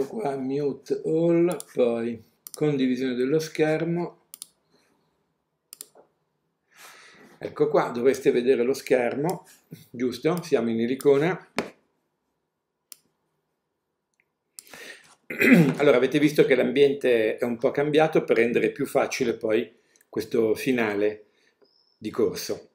ecco qua mute all poi condivisione dello schermo ecco qua dovreste vedere lo schermo giusto siamo in ilicona allora avete visto che l'ambiente è un po' cambiato per rendere più facile poi questo finale di corso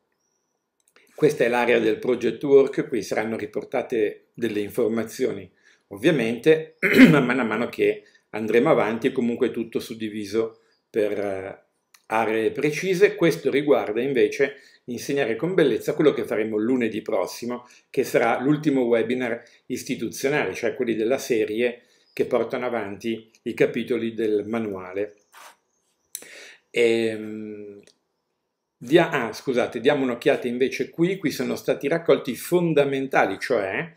questa è l'area del project work qui saranno riportate delle informazioni Ovviamente man mano che andremo avanti è comunque tutto suddiviso per eh, aree precise, questo riguarda invece insegnare con bellezza quello che faremo lunedì prossimo, che sarà l'ultimo webinar istituzionale, cioè quelli della serie che portano avanti i capitoli del manuale. E, ehm, dia, ah, scusate, diamo un'occhiata invece qui, qui sono stati raccolti i fondamentali, cioè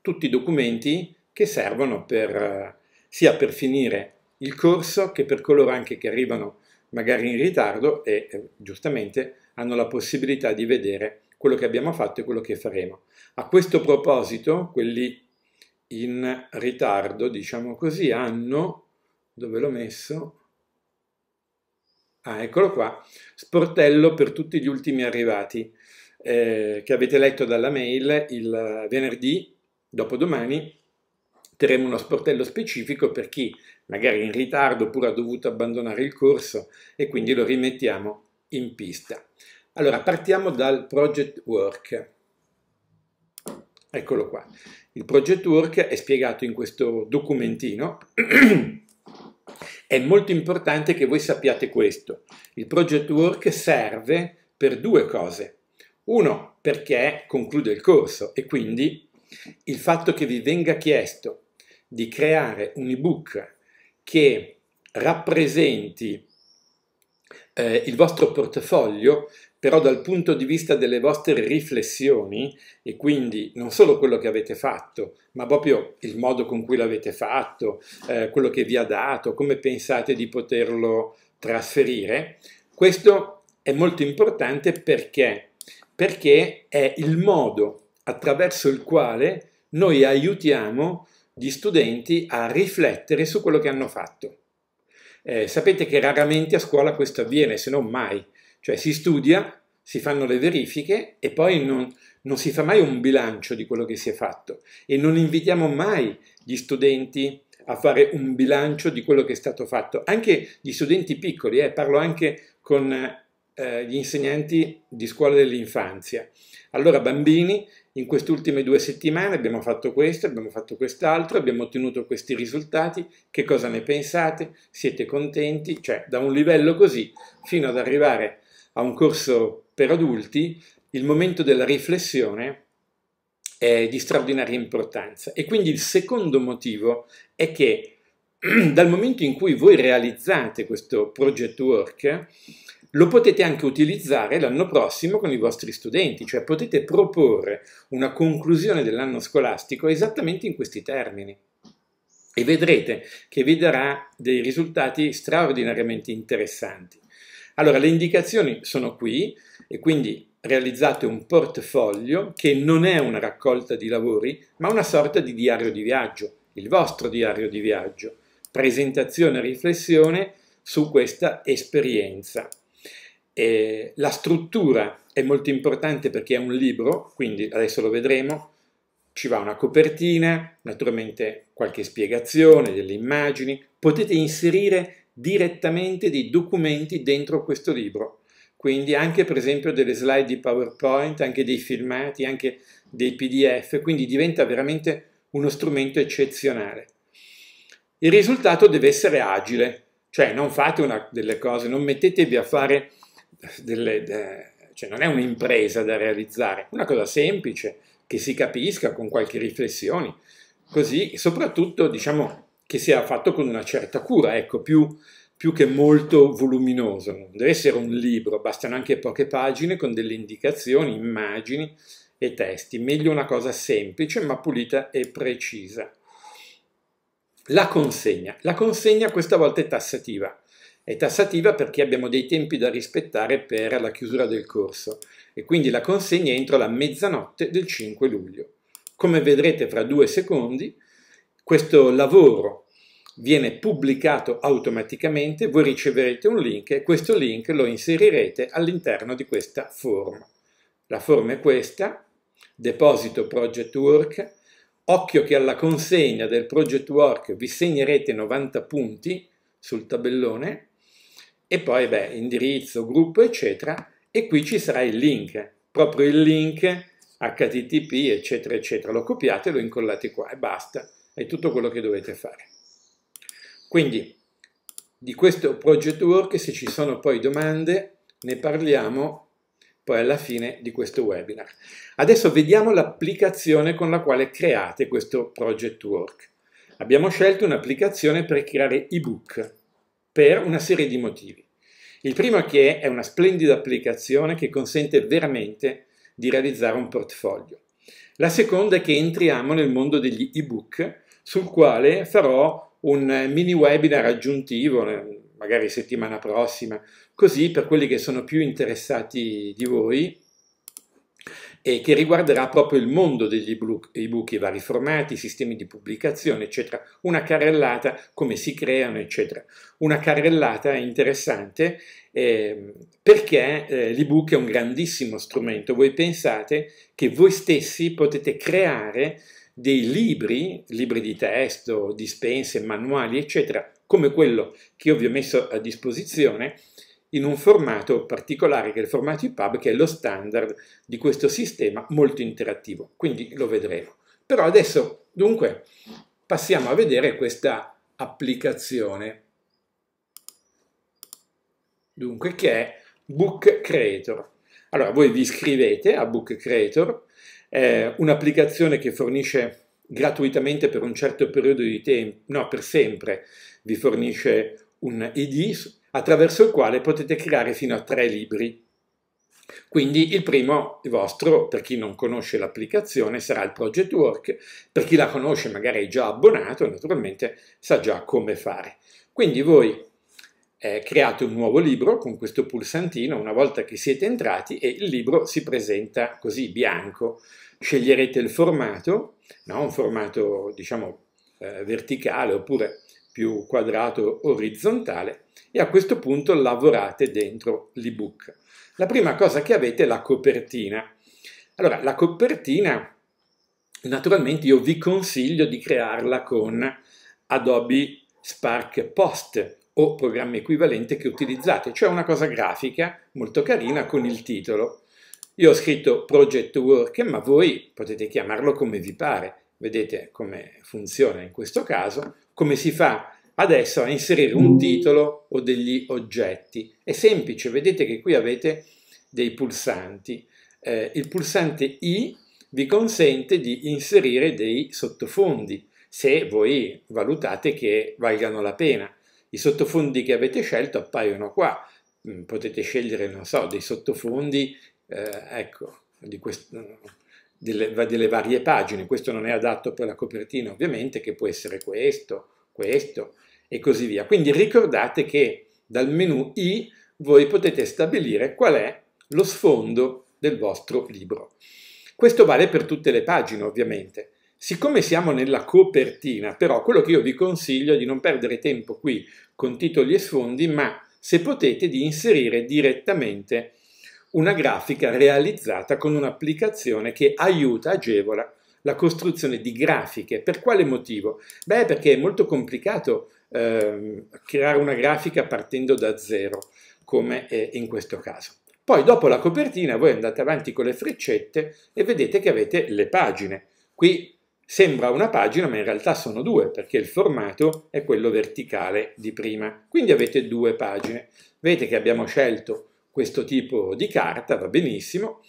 tutti i documenti che servono per, eh, sia per finire il corso che per coloro anche che arrivano magari in ritardo e eh, giustamente hanno la possibilità di vedere quello che abbiamo fatto e quello che faremo. A questo proposito, quelli in ritardo, diciamo così, hanno, dove l'ho messo? Ah, eccolo qua, sportello per tutti gli ultimi arrivati, eh, che avete letto dalla mail il venerdì, dopodomani, Teremo uno sportello specifico per chi magari è in ritardo oppure ha dovuto abbandonare il corso e quindi lo rimettiamo in pista. Allora partiamo dal project work. Eccolo qua. Il project work è spiegato in questo documentino. è molto importante che voi sappiate questo. Il project work serve per due cose. Uno, perché conclude il corso e quindi il fatto che vi venga chiesto di creare un ebook che rappresenti eh, il vostro portafoglio, però dal punto di vista delle vostre riflessioni e quindi non solo quello che avete fatto, ma proprio il modo con cui l'avete fatto, eh, quello che vi ha dato, come pensate di poterlo trasferire. Questo è molto importante perché, perché è il modo attraverso il quale noi aiutiamo gli studenti a riflettere su quello che hanno fatto. Eh, sapete che raramente a scuola questo avviene, se non mai, cioè si studia, si fanno le verifiche e poi non, non si fa mai un bilancio di quello che si è fatto e non invitiamo mai gli studenti a fare un bilancio di quello che è stato fatto, anche gli studenti piccoli, eh, parlo anche con eh, gli insegnanti di scuola dell'infanzia. Allora bambini in queste ultime due settimane abbiamo fatto questo, abbiamo fatto quest'altro, abbiamo ottenuto questi risultati, che cosa ne pensate? Siete contenti? Cioè, da un livello così fino ad arrivare a un corso per adulti, il momento della riflessione è di straordinaria importanza. E quindi il secondo motivo è che dal momento in cui voi realizzate questo project work, lo potete anche utilizzare l'anno prossimo con i vostri studenti, cioè potete proporre una conclusione dell'anno scolastico esattamente in questi termini e vedrete che vi darà dei risultati straordinariamente interessanti. Allora, le indicazioni sono qui e quindi realizzate un portfolio che non è una raccolta di lavori, ma una sorta di diario di viaggio, il vostro diario di viaggio, presentazione e riflessione su questa esperienza. Eh, la struttura è molto importante perché è un libro, quindi adesso lo vedremo, ci va una copertina, naturalmente qualche spiegazione, delle immagini, potete inserire direttamente dei documenti dentro questo libro, quindi anche per esempio delle slide di PowerPoint, anche dei filmati, anche dei PDF, quindi diventa veramente uno strumento eccezionale. Il risultato deve essere agile, cioè non fate una, delle cose, non mettetevi a fare delle, de, cioè non è un'impresa da realizzare, una cosa semplice che si capisca con qualche riflessione, così soprattutto diciamo che sia fatto con una certa cura, ecco, più, più che molto voluminoso, non deve essere un libro, bastano anche poche pagine con delle indicazioni, immagini e testi, meglio una cosa semplice ma pulita e precisa. La consegna. La consegna questa volta è tassativa è tassativa perché abbiamo dei tempi da rispettare per la chiusura del corso e quindi la consegna entro la mezzanotte del 5 luglio. Come vedrete fra due secondi, questo lavoro viene pubblicato automaticamente, voi riceverete un link e questo link lo inserirete all'interno di questa forma. La forma è questa, deposito project work, occhio che alla consegna del project work vi segnerete 90 punti sul tabellone e poi beh, indirizzo, gruppo, eccetera, e qui ci sarà il link, proprio il link http, eccetera, eccetera. Lo copiate lo incollate qua e basta, è tutto quello che dovete fare. Quindi, di questo project work, se ci sono poi domande, ne parliamo poi alla fine di questo webinar. Adesso vediamo l'applicazione con la quale create questo project work. Abbiamo scelto un'applicazione per creare ebook per una serie di motivi. Il primo è che è una splendida applicazione che consente veramente di realizzare un portfolio. La seconda è che entriamo nel mondo degli ebook, sul quale farò un mini webinar aggiuntivo, eh, magari settimana prossima, così per quelli che sono più interessati di voi eh, che riguarderà proprio il mondo degli ebook, ebook, i vari formati, i sistemi di pubblicazione, eccetera, una carrellata, come si creano, eccetera. Una carrellata interessante eh, perché eh, l'ebook è un grandissimo strumento. Voi pensate che voi stessi potete creare dei libri, libri di testo, dispense, manuali, eccetera, come quello che io vi ho messo a disposizione, in un formato particolare che è il formato EPUB che è lo standard di questo sistema molto interattivo, quindi lo vedremo. Però adesso dunque passiamo a vedere questa applicazione, dunque che è Book Creator. Allora voi vi iscrivete a Book Creator, è un'applicazione che fornisce gratuitamente per un certo periodo di tempo, no per sempre, vi fornisce un ID attraverso il quale potete creare fino a tre libri. Quindi il primo il vostro, per chi non conosce l'applicazione, sarà il Project Work, per chi la conosce magari è già abbonato, naturalmente sa già come fare. Quindi voi eh, create un nuovo libro con questo pulsantino, una volta che siete entrati e il libro si presenta così bianco. Sceglierete il formato, no? un formato diciamo eh, verticale oppure più quadrato orizzontale e a questo punto lavorate dentro l'ebook. La prima cosa che avete è la copertina. Allora, la copertina, naturalmente io vi consiglio di crearla con Adobe Spark Post o programma equivalente che utilizzate, cioè una cosa grafica molto carina con il titolo. Io ho scritto Project Work, ma voi potete chiamarlo come vi pare. Vedete come funziona in questo caso come si fa adesso a inserire un mm. titolo o degli oggetti. È semplice, vedete che qui avete dei pulsanti. Eh, il pulsante I vi consente di inserire dei sottofondi, se voi valutate che valgano la pena. I sottofondi che avete scelto appaiono qua. Mm, potete scegliere, non so, dei sottofondi, eh, ecco, di questo delle, delle varie pagine, questo non è adatto per la copertina ovviamente, che può essere questo, questo e così via. Quindi ricordate che dal menu I voi potete stabilire qual è lo sfondo del vostro libro. Questo vale per tutte le pagine ovviamente. Siccome siamo nella copertina, però quello che io vi consiglio è di non perdere tempo qui con titoli e sfondi, ma se potete di inserire direttamente una grafica realizzata con un'applicazione che aiuta, agevola la costruzione di grafiche. Per quale motivo? Beh, perché è molto complicato eh, creare una grafica partendo da zero, come in questo caso. Poi dopo la copertina voi andate avanti con le freccette e vedete che avete le pagine. Qui sembra una pagina ma in realtà sono due perché il formato è quello verticale di prima quindi avete due pagine vedete che abbiamo scelto questo tipo di carta, va benissimo,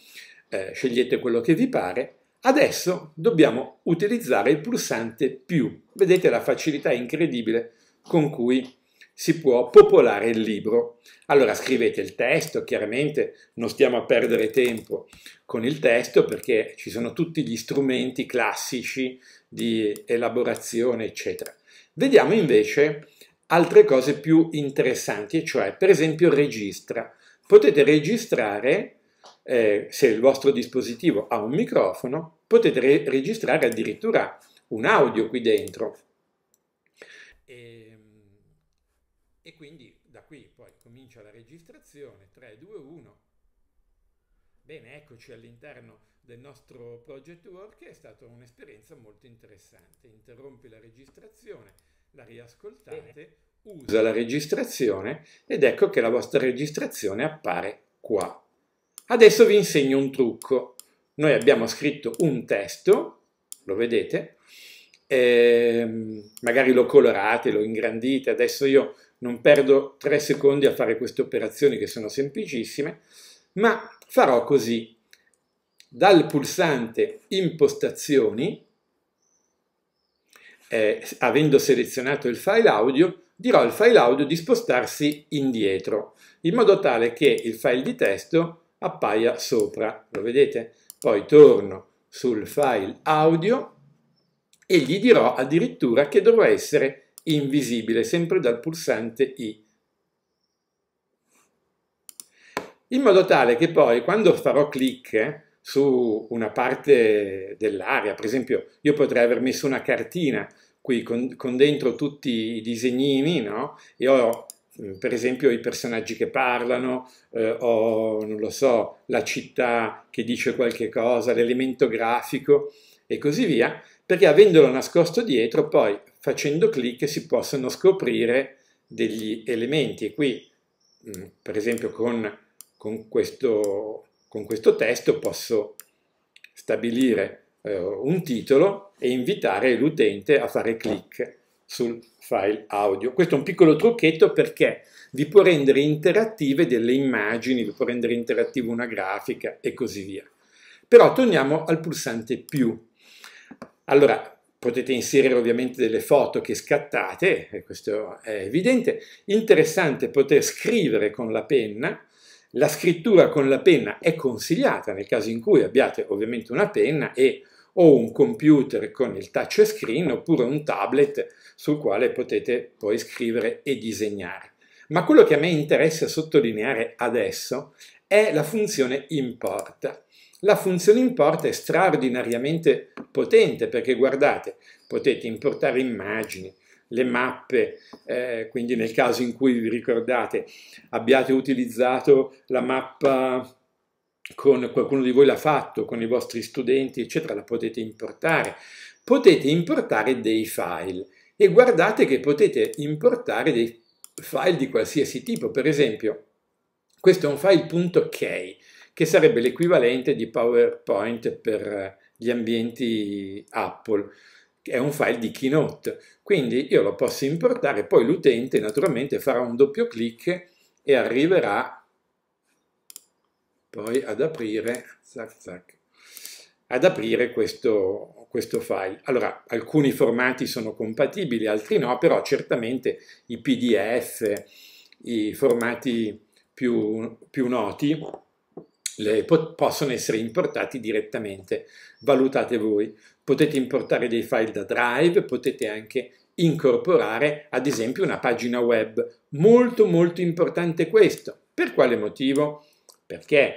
eh, scegliete quello che vi pare. Adesso dobbiamo utilizzare il pulsante più. Vedete la facilità incredibile con cui si può popolare il libro. Allora scrivete il testo, chiaramente non stiamo a perdere tempo con il testo perché ci sono tutti gli strumenti classici di elaborazione, eccetera. Vediamo invece altre cose più interessanti, e cioè per esempio registra potete registrare, eh, se il vostro dispositivo ha un microfono, potete re registrare addirittura un audio qui dentro. E, ehm, e quindi da qui poi comincia la registrazione, 3, 2, 1. Bene, eccoci all'interno del nostro project work, è stata un'esperienza molto interessante. Interrompi la registrazione, la riascoltate. Bene usa la registrazione ed ecco che la vostra registrazione appare qua. Adesso vi insegno un trucco. Noi abbiamo scritto un testo, lo vedete, ehm, magari lo colorate, lo ingrandite, adesso io non perdo tre secondi a fare queste operazioni che sono semplicissime, ma farò così. Dal pulsante impostazioni, eh, avendo selezionato il file audio, dirò al file audio di spostarsi indietro, in modo tale che il file di testo appaia sopra, lo vedete? Poi torno sul file audio e gli dirò addirittura che dovrà essere invisibile, sempre dal pulsante I. In modo tale che poi quando farò clic eh, su una parte dell'area, per esempio io potrei aver messo una cartina qui con, con dentro tutti i disegnini, no? E ho mm, per esempio i personaggi che parlano, eh, o non lo so, la città che dice qualche cosa, l'elemento grafico e così via, perché avendolo nascosto dietro, poi facendo clic si possono scoprire degli elementi. E qui, mm, per esempio, con, con, questo, con questo testo posso stabilire eh, un titolo e invitare l'utente a fare clic sul file audio. Questo è un piccolo trucchetto perché vi può rendere interattive delle immagini, vi può rendere interattiva una grafica e così via. Però torniamo al pulsante più. Allora, potete inserire ovviamente delle foto che scattate, questo è evidente. Interessante poter scrivere con la penna. La scrittura con la penna è consigliata nel caso in cui abbiate ovviamente una penna e o un computer con il touchscreen oppure un tablet sul quale potete poi scrivere e disegnare. Ma quello che a me interessa sottolineare adesso è la funzione import. La funzione import è straordinariamente potente perché guardate, potete importare immagini, le mappe, eh, quindi nel caso in cui vi ricordate abbiate utilizzato la mappa con qualcuno di voi l'ha fatto, con i vostri studenti, eccetera, la potete importare. Potete importare dei file e guardate che potete importare dei file di qualsiasi tipo, per esempio questo è un file.k che sarebbe l'equivalente di PowerPoint per gli ambienti Apple, è un file di Keynote, quindi io lo posso importare, poi l'utente naturalmente farà un doppio clic e arriverà poi ad aprire, zac, zac, ad aprire questo, questo file. Allora, alcuni formati sono compatibili, altri no, però certamente i PDF, i formati più, più noti, le po possono essere importati direttamente, valutate voi. Potete importare dei file da Drive, potete anche incorporare ad esempio una pagina web. Molto molto importante questo. Per quale motivo? perché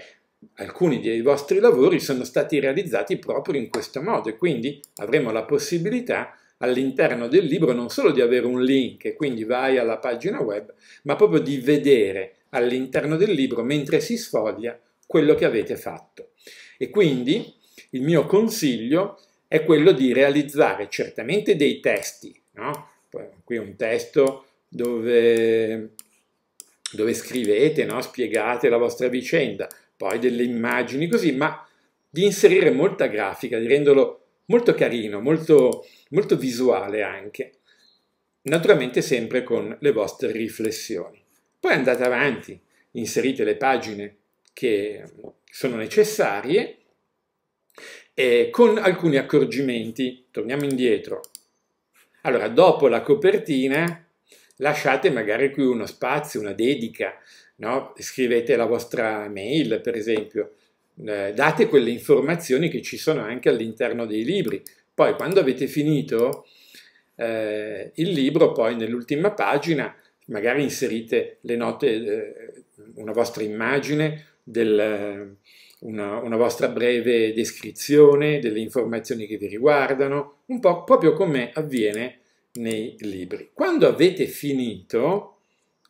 alcuni dei vostri lavori sono stati realizzati proprio in questo modo e quindi avremo la possibilità all'interno del libro non solo di avere un link e quindi vai alla pagina web, ma proprio di vedere all'interno del libro mentre si sfoglia quello che avete fatto. E quindi il mio consiglio è quello di realizzare certamente dei testi, no? qui un testo dove dove scrivete, no? spiegate la vostra vicenda, poi delle immagini così, ma di inserire molta grafica, di renderlo molto carino, molto, molto visuale anche, naturalmente sempre con le vostre riflessioni. Poi andate avanti, inserite le pagine che sono necessarie e con alcuni accorgimenti, torniamo indietro. Allora, dopo la copertina lasciate magari qui uno spazio, una dedica, no? scrivete la vostra mail per esempio, eh, date quelle informazioni che ci sono anche all'interno dei libri. Poi quando avete finito eh, il libro, poi nell'ultima pagina magari inserite le note, eh, una vostra immagine, del, eh, una, una, vostra breve descrizione, delle informazioni che vi riguardano, un po' proprio come avviene nei libri. Quando avete finito,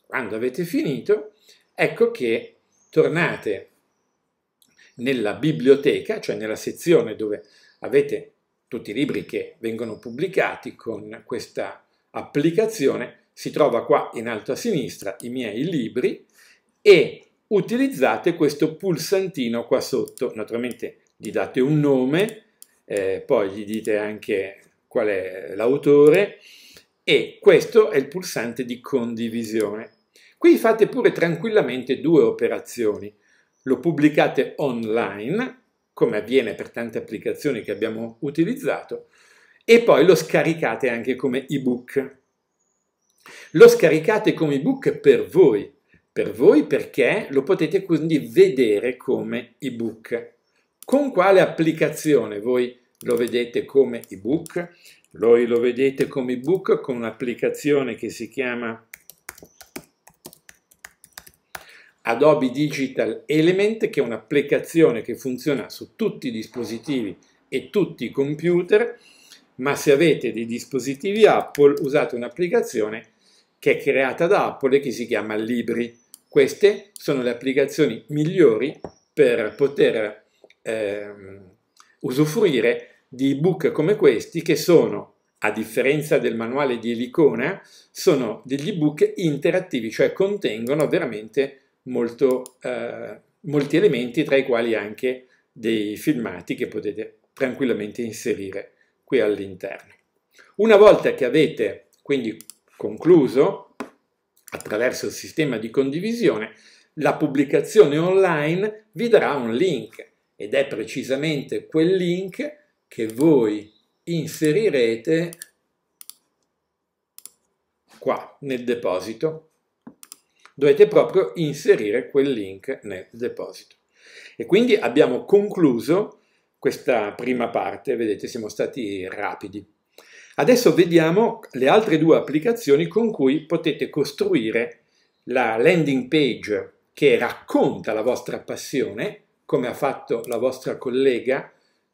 quando avete finito, ecco che tornate nella biblioteca, cioè nella sezione dove avete tutti i libri che vengono pubblicati con questa applicazione, si trova qua in alto a sinistra i miei libri e utilizzate questo pulsantino qua sotto, naturalmente gli date un nome, eh, poi gli dite anche qual è l'autore e questo è il pulsante di condivisione. Qui fate pure tranquillamente due operazioni. Lo pubblicate online, come avviene per tante applicazioni che abbiamo utilizzato, e poi lo scaricate anche come ebook. Lo scaricate come ebook per voi, per voi perché lo potete quindi vedere come ebook. Con quale applicazione voi lo vedete come ebook, voi lo vedete come ebook con un'applicazione che si chiama Adobe Digital Element, che è un'applicazione che funziona su tutti i dispositivi e tutti i computer, ma se avete dei dispositivi Apple usate un'applicazione che è creata da Apple e che si chiama Libri. Queste sono le applicazioni migliori per poter eh, usufruire di ebook come questi che sono, a differenza del manuale di Elicona, sono degli ebook interattivi, cioè contengono veramente molto, eh, molti elementi, tra i quali anche dei filmati che potete tranquillamente inserire qui all'interno. Una volta che avete quindi concluso attraverso il sistema di condivisione, la pubblicazione online vi darà un link ed è precisamente quel link che voi inserirete qua nel deposito. Dovete proprio inserire quel link nel deposito. E quindi abbiamo concluso questa prima parte, vedete siamo stati rapidi. Adesso vediamo le altre due applicazioni con cui potete costruire la landing page che racconta la vostra passione, come ha fatto la vostra collega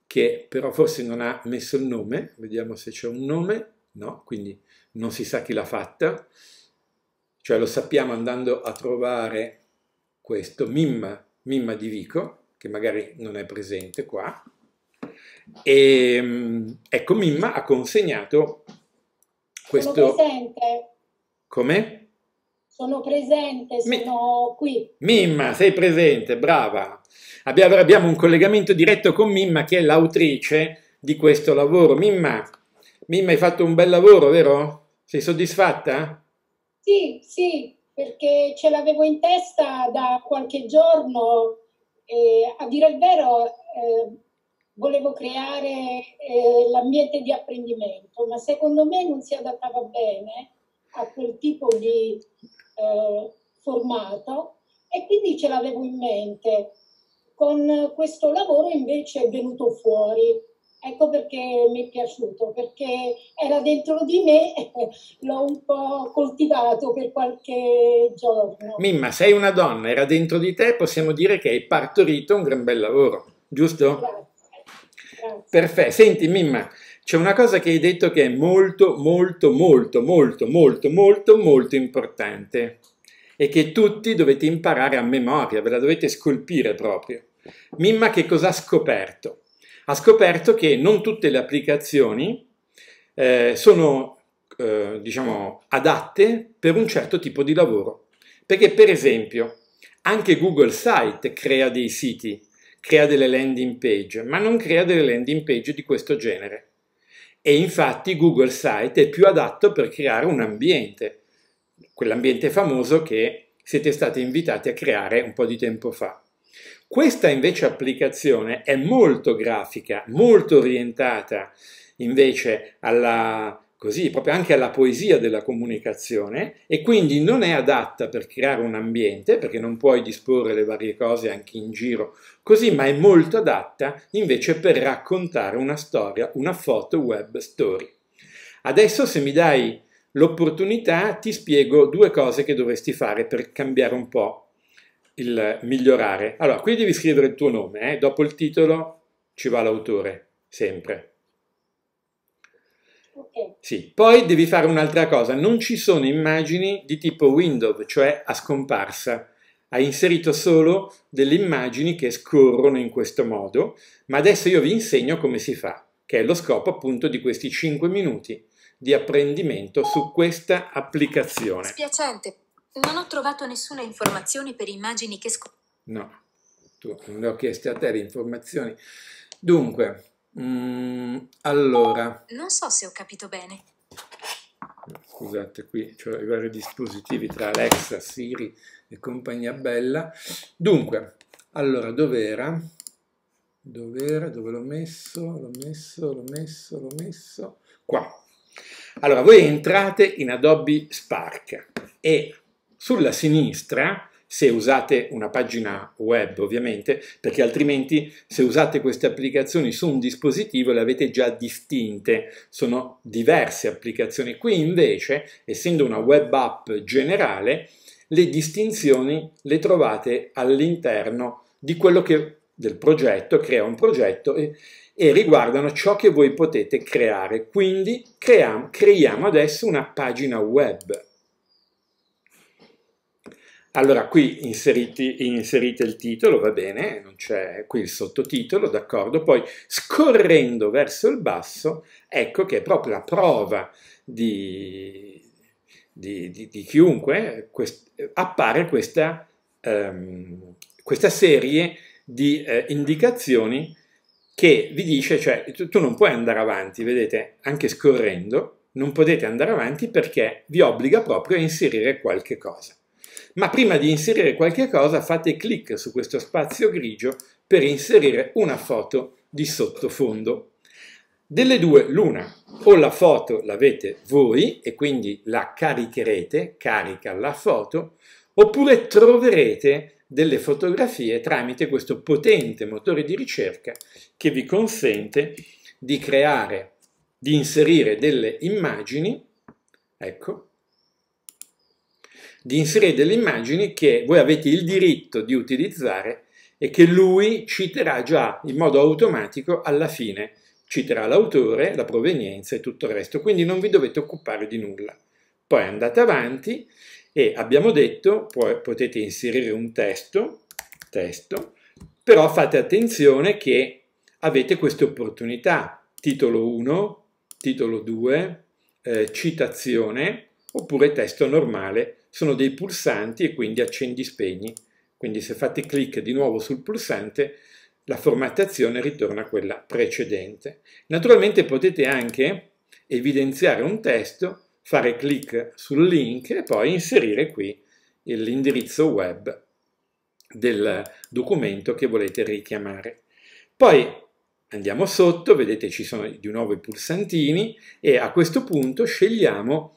che però forse non ha messo il nome, vediamo se c'è un nome, no, quindi non si sa chi l'ha fatta, cioè lo sappiamo andando a trovare questo Mimma, Mimma di Vico, che magari non è presente qua, e ehm, ecco Mimma ha consegnato questo... Come? Sono presente, sono Mi... qui. Mimma, sei presente, brava. Abbiamo, abbiamo un collegamento diretto con Mimma che è l'autrice di questo lavoro. Mimma, Mimma, hai fatto un bel lavoro, vero? Sei soddisfatta? Sì, sì, perché ce l'avevo in testa da qualche giorno e a dire il vero eh, volevo creare eh, l'ambiente di apprendimento, ma secondo me non si adattava bene a quel tipo di eh, formato e quindi ce l'avevo in mente. Con questo lavoro invece è venuto fuori. Ecco perché mi è piaciuto, perché era dentro di me e l'ho un po' coltivato per qualche giorno. Mimma, sei una donna, era dentro di te, possiamo dire che hai partorito un gran bel lavoro, giusto? Grazie. Grazie. Perfetto. Senti, Mimma, c'è una cosa che hai detto che è molto, molto, molto, molto, molto, molto, molto importante e che tutti dovete imparare a memoria, ve la dovete scolpire proprio. Mimma che cosa ha scoperto? Ha scoperto che non tutte le applicazioni eh, sono, eh, diciamo, adatte per un certo tipo di lavoro. Perché, per esempio, anche Google Site crea dei siti, crea delle landing page, ma non crea delle landing page di questo genere e infatti Google Site è più adatto per creare un ambiente, quell'ambiente famoso che siete stati invitati a creare un po' di tempo fa. Questa invece applicazione è molto grafica, molto orientata invece alla così, proprio anche alla poesia della comunicazione e quindi non è adatta per creare un ambiente, perché non puoi disporre le varie cose anche in giro così, ma è molto adatta invece per raccontare una storia, una foto web story. Adesso se mi dai l'opportunità ti spiego due cose che dovresti fare per cambiare un po' il migliorare. Allora, qui devi scrivere il tuo nome, eh? dopo il titolo ci va l'autore, sempre. Sì. Poi devi fare un'altra cosa, non ci sono immagini di tipo window, cioè a scomparsa. Hai inserito solo delle immagini che scorrono in questo modo, ma adesso io vi insegno come si fa, che è lo scopo appunto di questi 5 minuti di apprendimento su questa applicazione. Spiacente, non ho trovato nessuna informazione per immagini che scorrono. No, tu non le ho chieste a te le informazioni. Dunque, Mm, allora. Non so se ho capito bene. Scusate, qui ho i vari dispositivi tra Alexa, Siri e compagnia bella. Dunque, allora, dov'era? Dov'era? Dove l'ho messo? L'ho messo, l'ho messo, l'ho messo. Qua. Allora, voi entrate in Adobe Spark e sulla sinistra se usate una pagina web ovviamente, perché altrimenti se usate queste applicazioni su un dispositivo le avete già distinte, sono diverse applicazioni. Qui invece, essendo una web app generale, le distinzioni le trovate all'interno di quello che del progetto, crea un progetto e, e riguardano ciò che voi potete creare. Quindi creiamo, creiamo adesso una pagina web allora, qui inseriti, inserite il titolo, va bene, non c'è qui il sottotitolo, d'accordo? Poi scorrendo verso il basso, ecco che è proprio la prova di, di, di, di chiunque, eh, quest, appare questa, um, questa, serie di eh, indicazioni che vi dice, cioè, tu, tu non puoi andare avanti, vedete, anche scorrendo, non potete andare avanti perché vi obbliga proprio a inserire qualche cosa. Ma prima di inserire qualche cosa fate clic su questo spazio grigio per inserire una foto di sottofondo. Delle due, l'una, o la foto l'avete voi e quindi la caricherete, carica la foto, oppure troverete delle fotografie tramite questo potente motore di ricerca che vi consente di creare, di inserire delle immagini, ecco, di inserire delle immagini che voi avete il diritto di utilizzare e che lui citerà già in modo automatico alla fine. Citerà l'autore, la provenienza e tutto il resto, quindi non vi dovete occupare di nulla. Poi andate avanti e abbiamo detto, poi potete inserire un testo, testo, però fate attenzione che avete queste opportunità, titolo 1, titolo 2, eh, citazione oppure testo normale sono dei pulsanti e quindi accendi spegni. Quindi se fate clic di nuovo sul pulsante la formattazione ritorna a quella precedente. Naturalmente potete anche evidenziare un testo, fare clic sul link e poi inserire qui l'indirizzo web del documento che volete richiamare. Poi andiamo sotto, vedete ci sono di nuovo i pulsantini e a questo punto scegliamo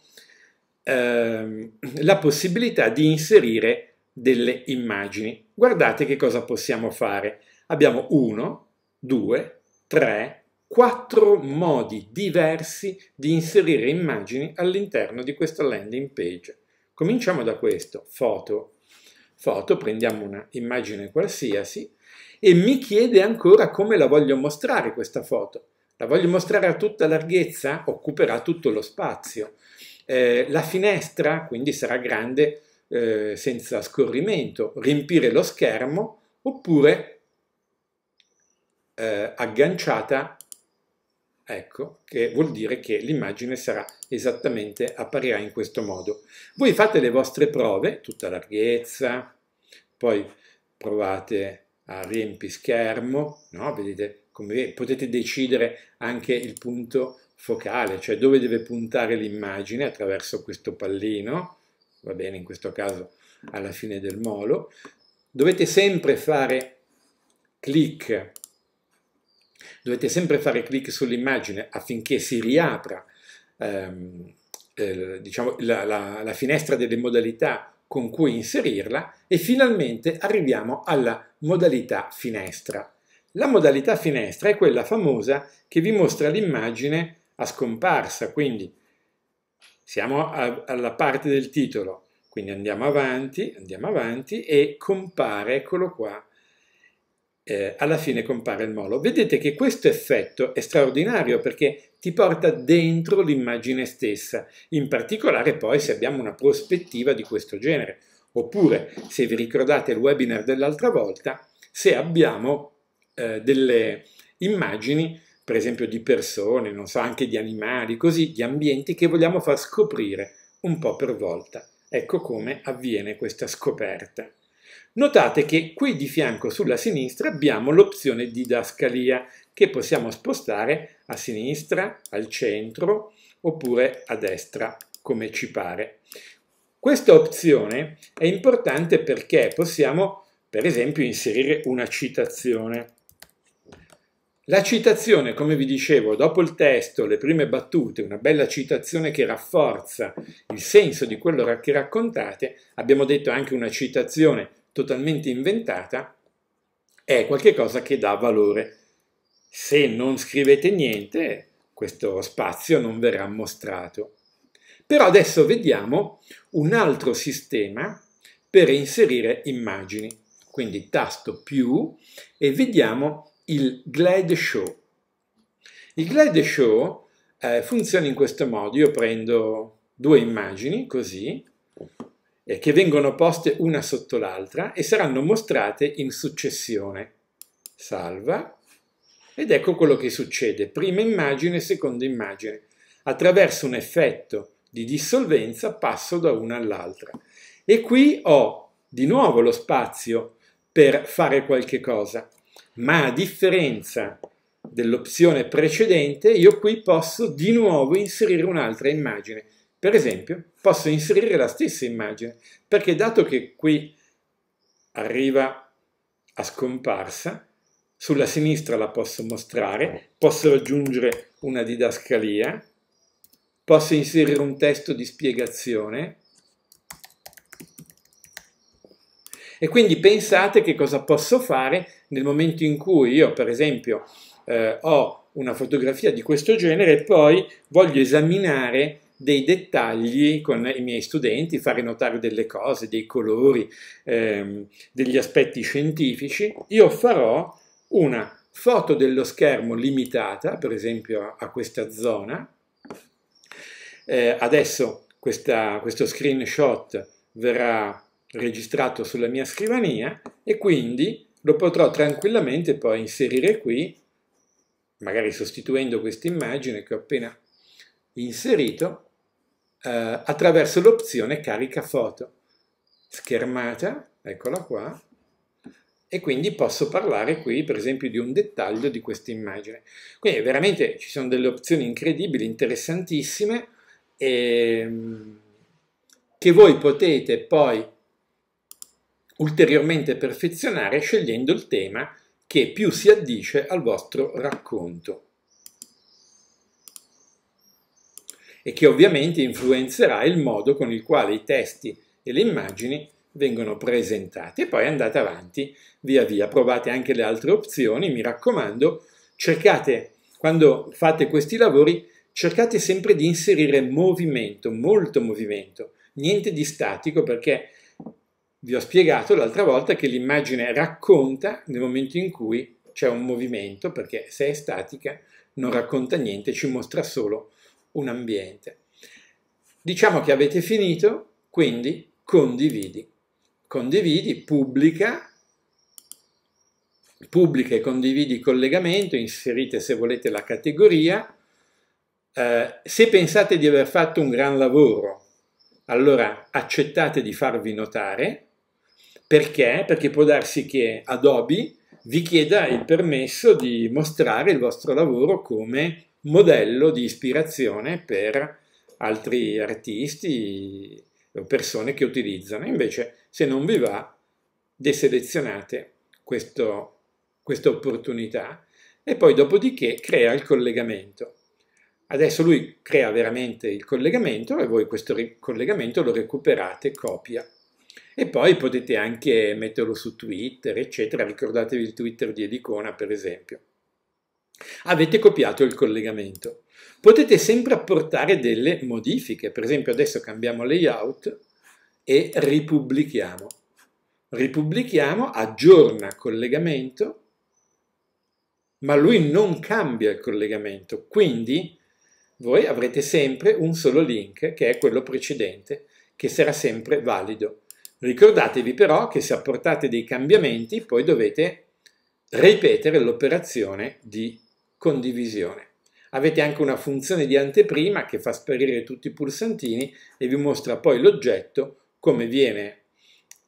eh, la possibilità di inserire delle immagini. Guardate che cosa possiamo fare. Abbiamo uno, due, tre, quattro modi diversi di inserire immagini all'interno di questa landing page. Cominciamo da questo, foto. Foto, prendiamo una immagine qualsiasi e mi chiede ancora come la voglio mostrare questa foto. La voglio mostrare a tutta larghezza? Occuperà tutto lo spazio. Eh, la finestra quindi sarà grande eh, senza scorrimento, riempire lo schermo oppure eh, agganciata, ecco, che vuol dire che l'immagine sarà esattamente, apparirà in questo modo. Voi fate le vostre prove, tutta larghezza, poi provate a riempi schermo, no? Vedete come potete decidere anche il punto focale, cioè dove deve puntare l'immagine attraverso questo pallino, va bene in questo caso alla fine del molo, dovete sempre fare clic, dovete sempre fare clic sull'immagine affinché si riapra ehm, eh, diciamo, la, la, la finestra delle modalità con cui inserirla e finalmente arriviamo alla modalità finestra. La modalità finestra è quella famosa che vi mostra l'immagine a scomparsa, quindi siamo a, alla parte del titolo, quindi andiamo avanti, andiamo avanti e compare, eccolo qua, eh, alla fine compare il molo. Vedete che questo effetto è straordinario perché ti porta dentro l'immagine stessa, in particolare poi se abbiamo una prospettiva di questo genere. Oppure, se vi ricordate il webinar dell'altra volta, se abbiamo eh, delle immagini per esempio di persone, non so, anche di animali, così, di ambienti che vogliamo far scoprire un po' per volta. Ecco come avviene questa scoperta. Notate che qui di fianco sulla sinistra abbiamo l'opzione didascalia che possiamo spostare a sinistra, al centro oppure a destra come ci pare. Questa opzione è importante perché possiamo per esempio inserire una citazione la citazione, come vi dicevo, dopo il testo, le prime battute, una bella citazione che rafforza il senso di quello che raccontate, abbiamo detto anche una citazione totalmente inventata, è qualcosa che dà valore. Se non scrivete niente, questo spazio non verrà mostrato. Però adesso vediamo un altro sistema per inserire immagini. Quindi tasto più e vediamo il Glide Show. Il Glide Show eh, funziona in questo modo. Io prendo due immagini così, eh, che vengono poste una sotto l'altra e saranno mostrate in successione. Salva. Ed ecco quello che succede. Prima immagine, seconda immagine. Attraverso un effetto di dissolvenza passo da una all'altra. E qui ho di nuovo lo spazio per fare qualche cosa ma a differenza dell'opzione precedente io qui posso di nuovo inserire un'altra immagine. Per esempio posso inserire la stessa immagine perché dato che qui arriva a scomparsa, sulla sinistra la posso mostrare, posso aggiungere una didascalia, posso inserire un testo di spiegazione e quindi pensate che cosa posso fare nel momento in cui io, per esempio, eh, ho una fotografia di questo genere e poi voglio esaminare dei dettagli con i miei studenti, fare notare delle cose, dei colori, ehm, degli aspetti scientifici, io farò una foto dello schermo limitata, per esempio a questa zona. Eh, adesso questa, questo screenshot verrà registrato sulla mia scrivania e quindi lo potrò tranquillamente poi inserire qui, magari sostituendo questa immagine che ho appena inserito, eh, attraverso l'opzione carica foto, schermata, eccola qua, e quindi posso parlare qui per esempio di un dettaglio di questa immagine. Quindi veramente ci sono delle opzioni incredibili, interessantissime, e, ehm, che voi potete poi ulteriormente perfezionare scegliendo il tema che più si addice al vostro racconto e che ovviamente influenzerà il modo con il quale i testi e le immagini vengono presentate. poi andate avanti via via, provate anche le altre opzioni, mi raccomando, cercate quando fate questi lavori cercate sempre di inserire movimento, molto movimento, niente di statico perché vi ho spiegato l'altra volta che l'immagine racconta nel momento in cui c'è un movimento, perché se è statica non racconta niente, ci mostra solo un ambiente. Diciamo che avete finito, quindi condividi. Condividi, pubblica, pubblica e condividi il collegamento, inserite se volete la categoria. Eh, se pensate di aver fatto un gran lavoro, allora accettate di farvi notare, perché? Perché può darsi che Adobe vi chieda il permesso di mostrare il vostro lavoro come modello di ispirazione per altri artisti o persone che utilizzano. Invece, se non vi va, deselezionate questo, questa opportunità e poi dopodiché crea il collegamento. Adesso lui crea veramente il collegamento e voi questo collegamento lo recuperate copia e poi potete anche metterlo su Twitter, eccetera. Ricordatevi il Twitter di Edicona, per esempio. Avete copiato il collegamento. Potete sempre apportare delle modifiche. Per esempio adesso cambiamo layout e ripubblichiamo. Ripubblichiamo, aggiorna collegamento, ma lui non cambia il collegamento. Quindi voi avrete sempre un solo link, che è quello precedente, che sarà sempre valido. Ricordatevi però che se apportate dei cambiamenti poi dovete ripetere l'operazione di condivisione. Avete anche una funzione di anteprima che fa sparire tutti i pulsantini e vi mostra poi l'oggetto come,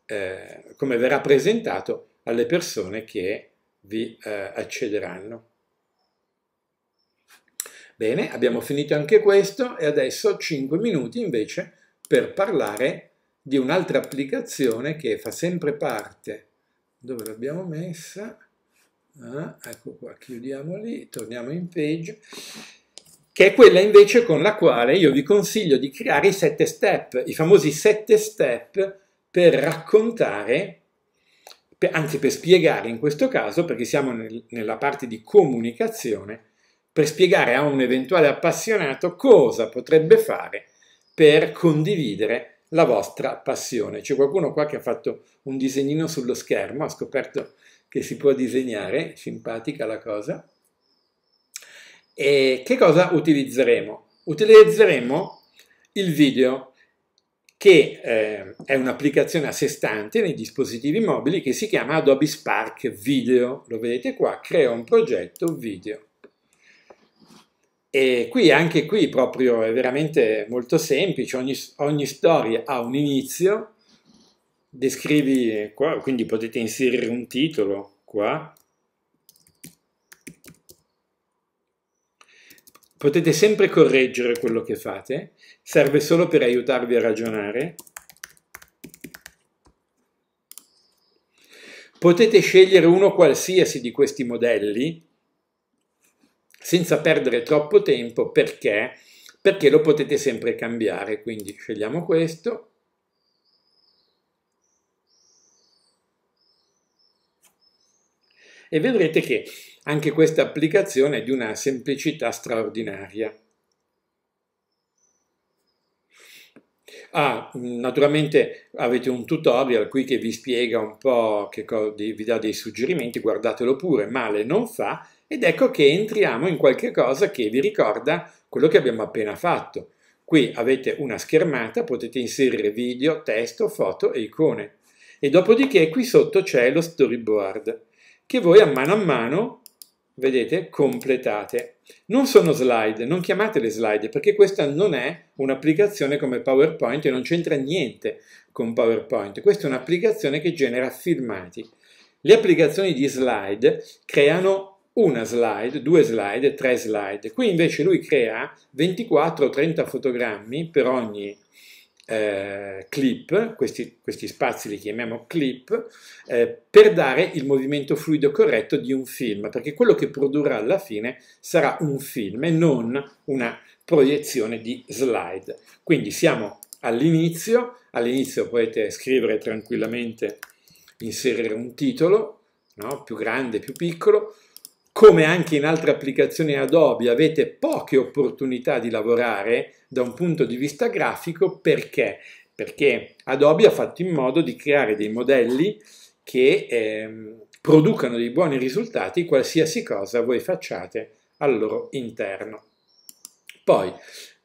eh, come verrà presentato alle persone che vi eh, accederanno. Bene, abbiamo finito anche questo e adesso 5 minuti invece per parlare di di un'altra applicazione che fa sempre parte, dove l'abbiamo messa, ah, ecco qua, chiudiamo lì, torniamo in page, che è quella invece con la quale io vi consiglio di creare i sette step, i famosi sette step per raccontare, per, anzi per spiegare in questo caso, perché siamo nel, nella parte di comunicazione, per spiegare a un eventuale appassionato cosa potrebbe fare per condividere la vostra passione. C'è qualcuno qua che ha fatto un disegnino sullo schermo, ha scoperto che si può disegnare, simpatica la cosa. E che cosa utilizzeremo? Utilizzeremo il video che eh, è un'applicazione a sé stante nei dispositivi mobili che si chiama Adobe Spark Video. Lo vedete qua, crea un progetto video. E qui anche qui proprio è veramente molto semplice, ogni, ogni storia ha un inizio, descrivi qua, quindi potete inserire un titolo qua, potete sempre correggere quello che fate, serve solo per aiutarvi a ragionare, potete scegliere uno qualsiasi di questi modelli, senza perdere troppo tempo perché? perché lo potete sempre cambiare, quindi scegliamo questo. E vedrete che anche questa applicazione è di una semplicità straordinaria. Ah, naturalmente avete un tutorial qui che vi spiega un po', che vi dà dei suggerimenti, guardatelo pure, male non fa, ed ecco che entriamo in qualche cosa che vi ricorda quello che abbiamo appena fatto. Qui avete una schermata, potete inserire video, testo, foto e icone. E dopodiché qui sotto c'è lo storyboard, che voi a mano a mano, vedete, completate. Non sono slide, non chiamatele slide, perché questa non è un'applicazione come PowerPoint e non c'entra niente con PowerPoint. Questa è un'applicazione che genera filmati. Le applicazioni di slide creano una slide, due slide, tre slide. Qui invece lui crea 24 o 30 fotogrammi per ogni eh, clip, questi, questi, spazi li chiamiamo clip, eh, per dare il movimento fluido corretto di un film, perché quello che produrrà alla fine sarà un film e non una proiezione di slide. Quindi siamo all'inizio, all'inizio potete scrivere tranquillamente, inserire un titolo, no? più grande, più piccolo, come anche in altre applicazioni Adobe avete poche opportunità di lavorare da un punto di vista grafico perché? Perché Adobe ha fatto in modo di creare dei modelli che eh, producano dei buoni risultati qualsiasi cosa voi facciate al loro interno. Poi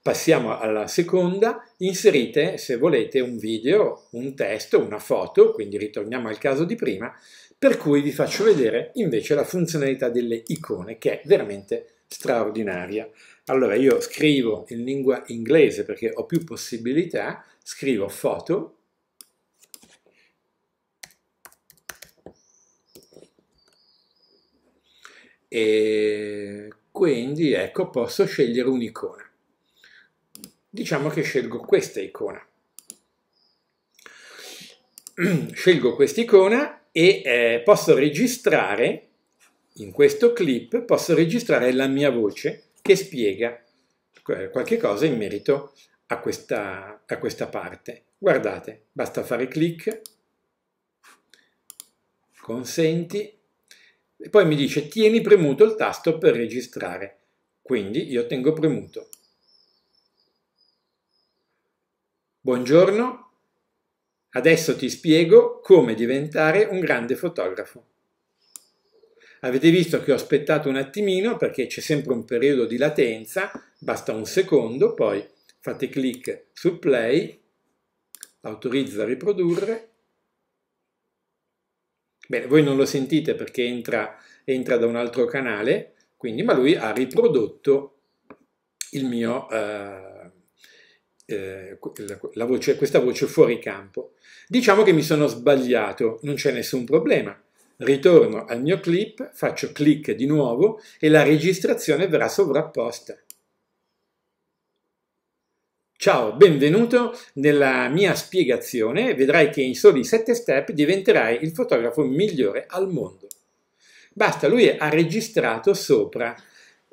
passiamo alla seconda, inserite se volete un video, un testo, una foto, quindi ritorniamo al caso di prima, per cui vi faccio vedere invece la funzionalità delle icone che è veramente straordinaria. Allora io scrivo in lingua inglese perché ho più possibilità, scrivo foto e quindi ecco posso scegliere un'icona. Diciamo che scelgo questa icona. Scelgo quest'icona e eh, posso registrare, in questo clip, posso registrare la mia voce che spiega eh, qualche cosa in merito a questa, a questa parte. Guardate, basta fare clic, consenti, e poi mi dice tieni premuto il tasto per registrare. Quindi io tengo premuto. Buongiorno, Adesso ti spiego come diventare un grande fotografo. Avete visto che ho aspettato un attimino perché c'è sempre un periodo di latenza, basta un secondo, poi fate clic su play, autorizza a riprodurre. Bene, voi non lo sentite perché entra, entra da un altro canale, quindi, ma lui ha riprodotto il mio eh, eh, la voce, questa voce fuori campo. Diciamo che mi sono sbagliato, non c'è nessun problema. Ritorno al mio clip, faccio clic di nuovo e la registrazione verrà sovrapposta. Ciao, benvenuto nella mia spiegazione, vedrai che in soli 7 step diventerai il fotografo migliore al mondo. Basta, lui ha registrato sopra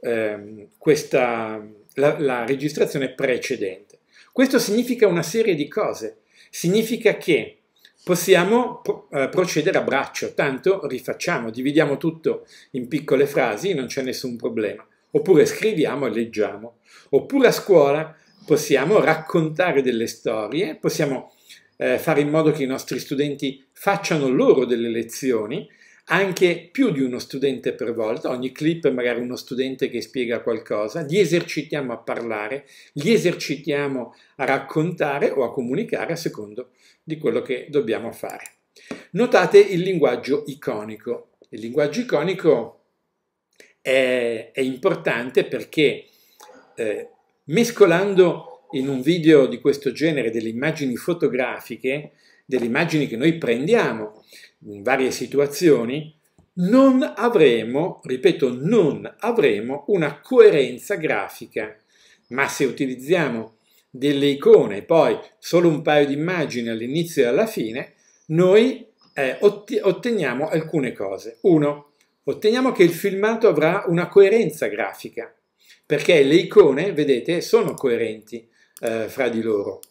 eh, questa, la, la registrazione precedente. Questo significa una serie di cose. Significa che possiamo eh, procedere a braccio, tanto rifacciamo, dividiamo tutto in piccole frasi, non c'è nessun problema. Oppure scriviamo e leggiamo. Oppure a scuola possiamo raccontare delle storie, possiamo eh, fare in modo che i nostri studenti facciano loro delle lezioni anche più di uno studente per volta, ogni clip è magari uno studente che spiega qualcosa, li esercitiamo a parlare, li esercitiamo a raccontare o a comunicare a secondo di quello che dobbiamo fare. Notate il linguaggio iconico. Il linguaggio iconico è, è importante perché eh, mescolando in un video di questo genere delle immagini fotografiche, delle immagini che noi prendiamo, in varie situazioni, non avremo, ripeto, non avremo una coerenza grafica. Ma se utilizziamo delle icone, poi solo un paio di immagini all'inizio e alla fine, noi eh, otteniamo alcune cose. Uno, otteniamo che il filmato avrà una coerenza grafica, perché le icone, vedete, sono coerenti eh, fra di loro.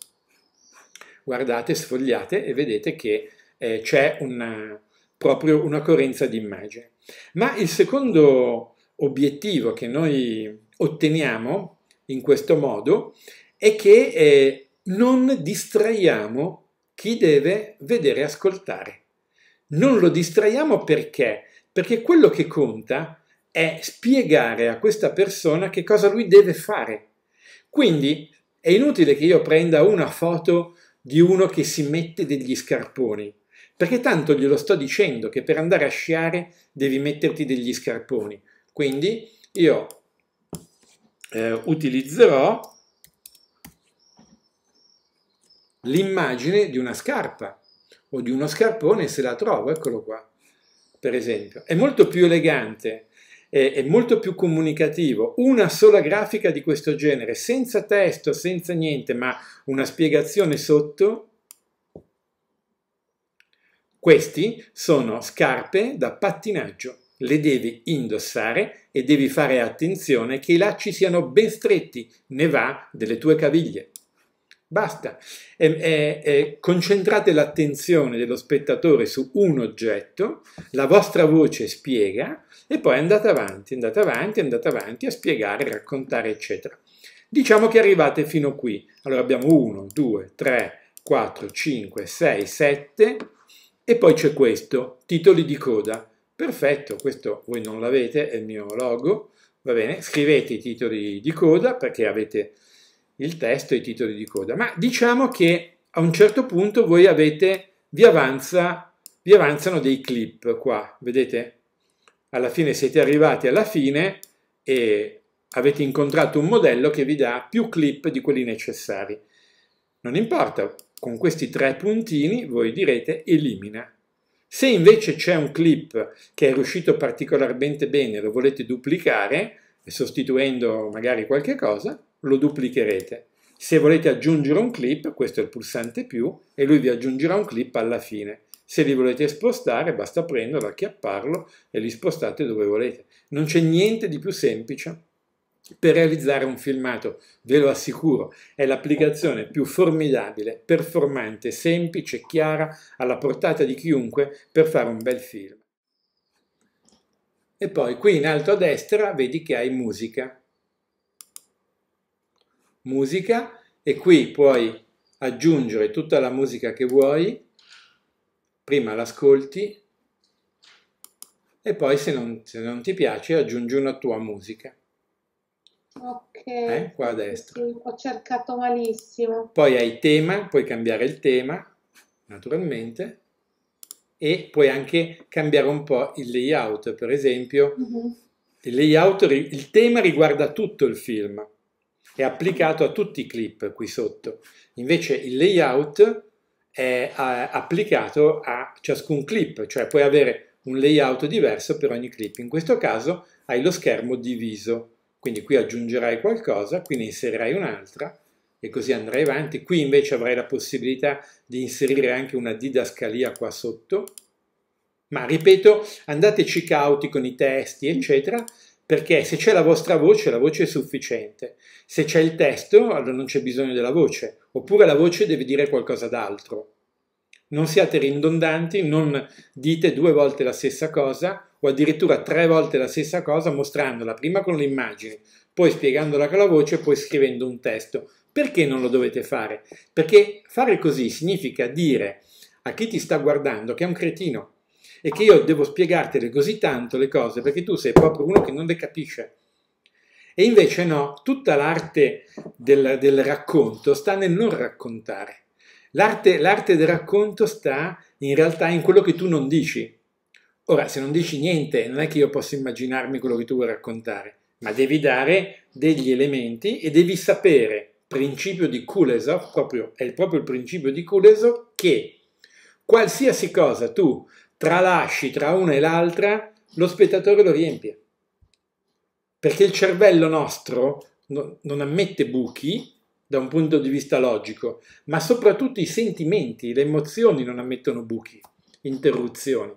Guardate, sfogliate e vedete che eh, c'è una, proprio una coerenza di immagine. Ma il secondo obiettivo che noi otteniamo in questo modo è che eh, non distraiamo chi deve vedere e ascoltare. Non lo distraiamo perché? Perché quello che conta è spiegare a questa persona che cosa lui deve fare. Quindi è inutile che io prenda una foto di uno che si mette degli scarponi perché tanto glielo sto dicendo che per andare a sciare devi metterti degli scarponi. Quindi io eh, utilizzerò l'immagine di una scarpa o di uno scarpone se la trovo, eccolo qua, per esempio. È molto più elegante, è, è molto più comunicativo. Una sola grafica di questo genere, senza testo, senza niente, ma una spiegazione sotto, questi sono scarpe da pattinaggio. Le devi indossare e devi fare attenzione che i lacci siano ben stretti, ne va delle tue caviglie. Basta. E, e, e concentrate l'attenzione dello spettatore su un oggetto, la vostra voce spiega e poi andate avanti, andate avanti, andate avanti a spiegare, raccontare, eccetera. Diciamo che arrivate fino qui. Allora abbiamo 1, 2, 3, 4, 5, 6, 7, e poi c'è questo, titoli di coda. Perfetto, questo voi non l'avete, è il mio logo, va bene? Scrivete i titoli di coda perché avete il testo e i titoli di coda, ma diciamo che a un certo punto voi avete, vi, avanza, vi avanzano dei clip qua, vedete? Alla fine siete arrivati alla fine e avete incontrato un modello che vi dà più clip di quelli necessari. Non importa, con questi tre puntini voi direte elimina. Se invece c'è un clip che è riuscito particolarmente bene, lo volete duplicare, sostituendo magari qualche cosa, lo duplicherete. Se volete aggiungere un clip, questo è il pulsante più, e lui vi aggiungerà un clip alla fine. Se li volete spostare, basta prenderlo, acchiapparlo e li spostate dove volete. Non c'è niente di più semplice per realizzare un filmato, ve lo assicuro, è l'applicazione più formidabile, performante, semplice, chiara, alla portata di chiunque per fare un bel film. E poi qui in alto a destra vedi che hai musica. Musica e qui puoi aggiungere tutta la musica che vuoi, prima l'ascolti e poi se non, se non ti piace aggiungi una tua musica. Ok. Eh, qua a destra. Sì, ho cercato malissimo. Poi hai tema, puoi cambiare il tema, naturalmente, e puoi anche cambiare un po' il layout. Per esempio, mm -hmm. il layout, il tema riguarda tutto il film, è applicato a tutti i clip qui sotto. Invece il layout è applicato a ciascun clip, cioè puoi avere un layout diverso per ogni clip. In questo caso hai lo schermo diviso quindi qui aggiungerai qualcosa, qui ne inserirai un'altra e così andrai avanti. Qui invece avrai la possibilità di inserire anche una didascalia qua sotto, ma ripeto, andateci cauti con i testi, eccetera, perché se c'è la vostra voce, la voce è sufficiente. Se c'è il testo, allora non c'è bisogno della voce, oppure la voce deve dire qualcosa d'altro non siate ridondanti, non dite due volte la stessa cosa o addirittura tre volte la stessa cosa mostrandola prima con l'immagine, poi spiegandola con la voce poi scrivendo un testo. Perché non lo dovete fare? Perché fare così significa dire a chi ti sta guardando che è un cretino e che io devo spiegartele così tanto le cose perché tu sei proprio uno che non le capisce. E invece no, tutta l'arte del, del racconto sta nel non raccontare. L'arte, l'arte del racconto sta in realtà in quello che tu non dici. Ora, se non dici niente, non è che io possa immaginarmi quello che tu vuoi raccontare, ma devi dare degli elementi e devi sapere, principio di Kulesov, proprio, è proprio il principio di Kulesov, che qualsiasi cosa tu tralasci tra una e l'altra, lo spettatore lo riempie. Perché il cervello nostro non ammette buchi da un punto di vista logico, ma soprattutto i sentimenti, le emozioni non ammettono buchi, interruzioni.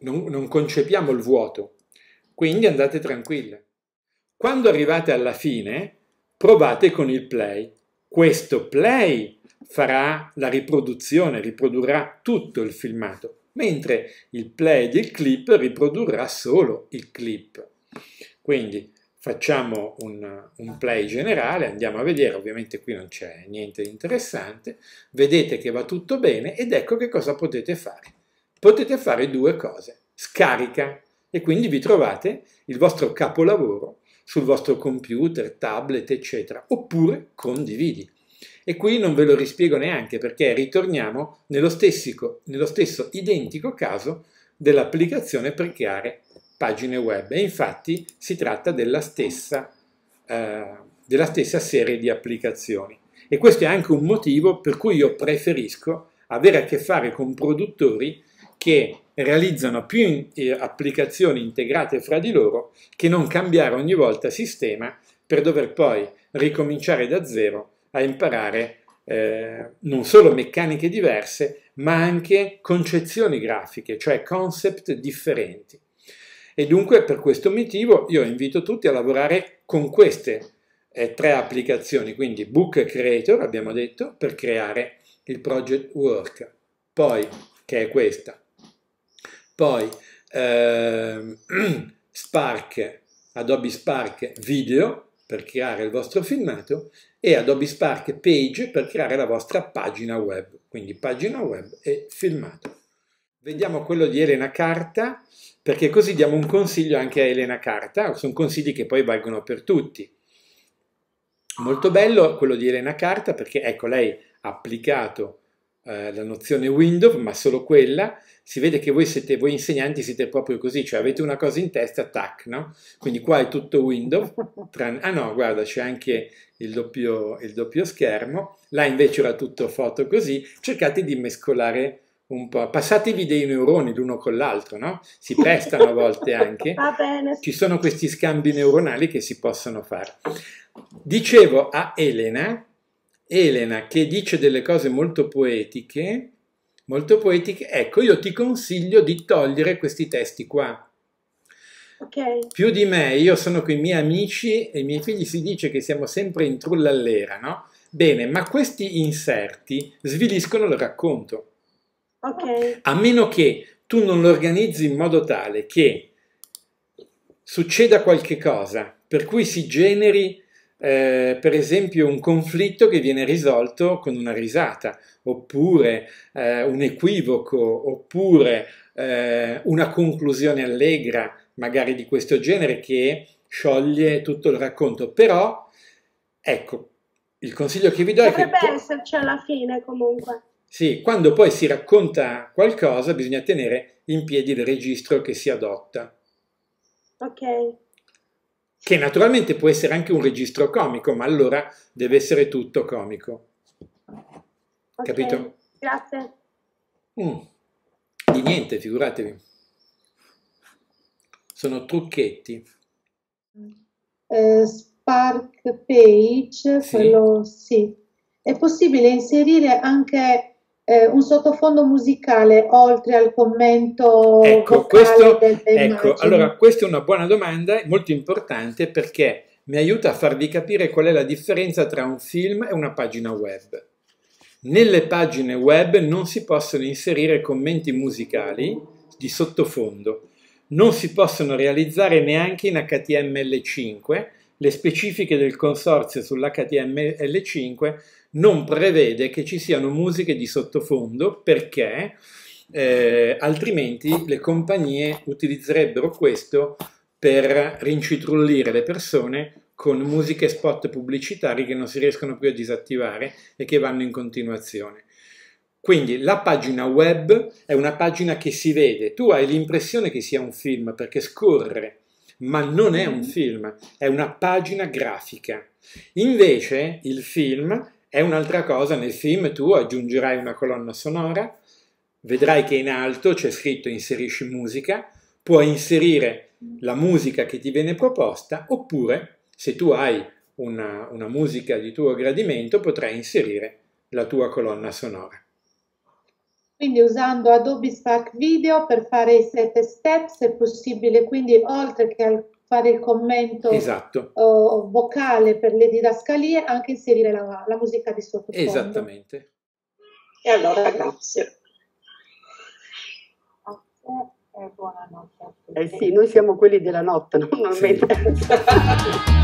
Non, non concepiamo il vuoto, quindi andate tranquille. Quando arrivate alla fine, provate con il play. Questo play farà la riproduzione, riprodurrà tutto il filmato, mentre il play del clip riprodurrà solo il clip. Quindi facciamo un, un, play generale, andiamo a vedere, ovviamente qui non c'è niente di interessante, vedete che va tutto bene ed ecco che cosa potete fare. Potete fare due cose, scarica e quindi vi trovate il vostro capolavoro sul vostro computer, tablet, eccetera, oppure condividi. E qui non ve lo rispiego neanche perché ritorniamo nello, stessico, nello stesso identico caso dell'applicazione per creare pagine web e infatti si tratta della stessa, eh, della stessa serie di applicazioni. E questo è anche un motivo per cui io preferisco avere a che fare con produttori che realizzano più eh, applicazioni integrate fra di loro che non cambiare ogni volta sistema per dover poi ricominciare da zero a imparare eh, non solo meccaniche diverse, ma anche concezioni grafiche, cioè concept differenti. E dunque per questo motivo io invito tutti a lavorare con queste eh, tre applicazioni, quindi Book Creator, abbiamo detto, per creare il project work, poi che è questa, poi eh, Spark, Adobe Spark Video per creare il vostro filmato e Adobe Spark Page per creare la vostra pagina web, quindi pagina web e filmato. Vediamo quello di Elena Carta, perché così diamo un consiglio anche a Elena Carta, sono consigli che poi valgono per tutti. Molto bello quello di Elena Carta perché ecco lei ha applicato eh, la nozione Windows, ma solo quella, si vede che voi siete, voi insegnanti siete proprio così, cioè avete una cosa in testa, tac, no? Quindi qua è tutto Windows, tranne, ah no, guarda, c'è anche il doppio, il doppio schermo, là invece era tutto foto così, cercate di mescolare un po'. Passatevi dei neuroni l'uno con l'altro, no? Si prestano a volte anche. Va bene. Ci sono questi scambi neuronali che si possono fare. Dicevo a Elena, Elena che dice delle cose molto poetiche, molto poetiche, ecco, io ti consiglio di togliere questi testi qua. Okay. Più di me, io sono con i miei amici e i miei figli si dice che siamo sempre in trullallera, no? Bene, ma questi inserti sviliscono il racconto. Okay. A meno che tu non lo organizzi in modo tale che succeda qualche cosa, per cui si generi eh, per esempio un conflitto che viene risolto con una risata, oppure eh, un equivoco, oppure eh, una conclusione allegra, magari di questo genere, che scioglie tutto il racconto. Però, ecco, il consiglio che vi do Dovrebbe è che... Dovrebbe esserci alla fine comunque. Sì, quando poi si racconta qualcosa bisogna tenere in piedi il registro che si adotta. Ok. Che naturalmente può essere anche un registro comico, ma allora deve essere tutto comico. Okay. Capito? Grazie. Mm. Di niente, figuratevi. Sono trucchetti. Uh, Spark Page, sì. quello sì. È possibile inserire anche eh, un sottofondo musicale oltre al commento ecco, questo, ecco allora questa è una buona domanda molto importante perché mi aiuta a farvi capire qual è la differenza tra un film e una pagina web nelle pagine web non si possono inserire commenti musicali di sottofondo non si possono realizzare neanche in HTML5 le specifiche del consorzio sull'HTML5 non prevede che ci siano musiche di sottofondo perché eh, altrimenti le compagnie utilizzerebbero questo per rincitrullire le persone con musiche spot pubblicitari che non si riescono più a disattivare e che vanno in continuazione. Quindi la pagina web è una pagina che si vede, tu hai l'impressione che sia un film perché scorre, ma non è un film, è una pagina grafica. Invece il film è un'altra cosa, nel film tu aggiungerai una colonna sonora, vedrai che in alto c'è scritto inserisci musica, puoi inserire la musica che ti viene proposta oppure se tu hai una, una musica di tuo gradimento potrai inserire la tua colonna sonora. Quindi usando Adobe Spark Video per fare i sette steps è possibile quindi oltre che al fare il commento esatto. uh, vocale per le didascalie, anche inserire la, la musica di sottofondo. Esattamente. E allora grazie. Grazie eh, e buonanotte. Eh sì, noi siamo quelli della notte normalmente. Sì.